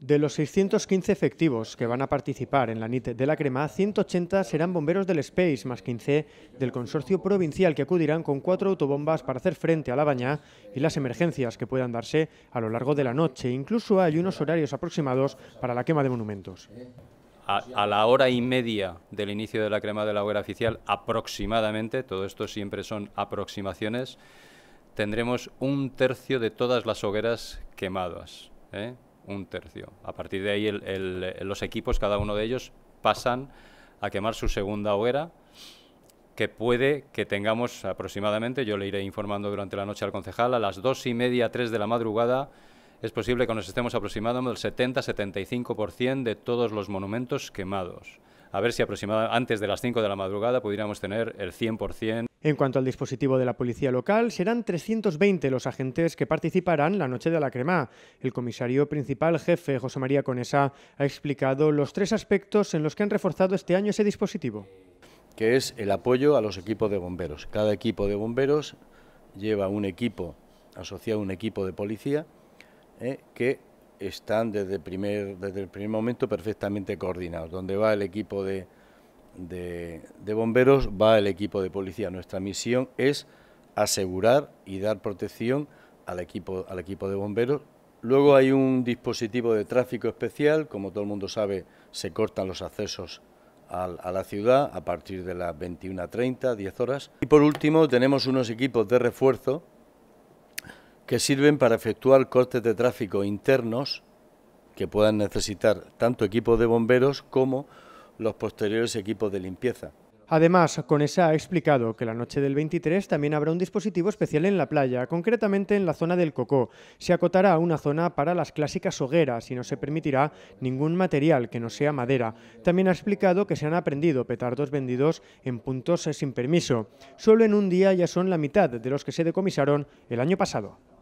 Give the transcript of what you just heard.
De los 615 efectivos que van a participar en la NIT de la Crema, 180 serán bomberos del Space, más 15 del consorcio provincial que acudirán con cuatro autobombas para hacer frente a la baña y las emergencias que puedan darse a lo largo de la noche. Incluso hay unos horarios aproximados para la quema de monumentos. A, la hora y media del inicio de la crema de la hoguera oficial, aproximadamente, todo esto siempre son aproximaciones, tendremos un tercio de todas las hogueras quemadas. ¿eh? un tercio. A partir de ahí los equipos, cada uno de ellos, pasan a quemar su segunda hoguera, que puede que tengamos aproximadamente, yo le iré informando durante la noche al concejal, a las dos y media, tres de la madrugada, es posible que nos estemos aproximando del 70-75% de todos los monumentos quemados a ver si aproximadamente antes de las 5 de la madrugada pudiéramos tener el 100%. En cuanto al dispositivo de la policía local, serán 320 los agentes que participarán la noche de la crema. El comisario principal jefe, José María Conesa, ha explicado los tres aspectos en los que han reforzado este año ese dispositivo. Que es el apoyo a los equipos de bomberos. Cada equipo de bomberos lleva un equipo asociado a un equipo de policía eh, que están desde el, primer, desde el primer momento perfectamente coordinados. Donde va el equipo de, de, de bomberos, va el equipo de policía. Nuestra misión es asegurar y dar protección al equipo, al equipo de bomberos. Luego hay un dispositivo de tráfico especial, como todo el mundo sabe, se cortan los accesos a la ciudad a partir de las 21.30, 10 horas. Y por último tenemos unos equipos de refuerzo que sirven para efectuar cortes de tráfico internos que puedan necesitar tanto equipos de bomberos como los posteriores equipos de limpieza. Además, Conesa ha explicado que la noche del 23 también habrá un dispositivo especial en la playa, concretamente en la zona del Cocó. Se acotará una zona para las clásicas hogueras y no se permitirá ningún material que no sea madera. También ha explicado que se han aprendido petardos vendidos en puntos eh, sin permiso. Solo en un día ya son la mitad de los que se decomisaron el año pasado.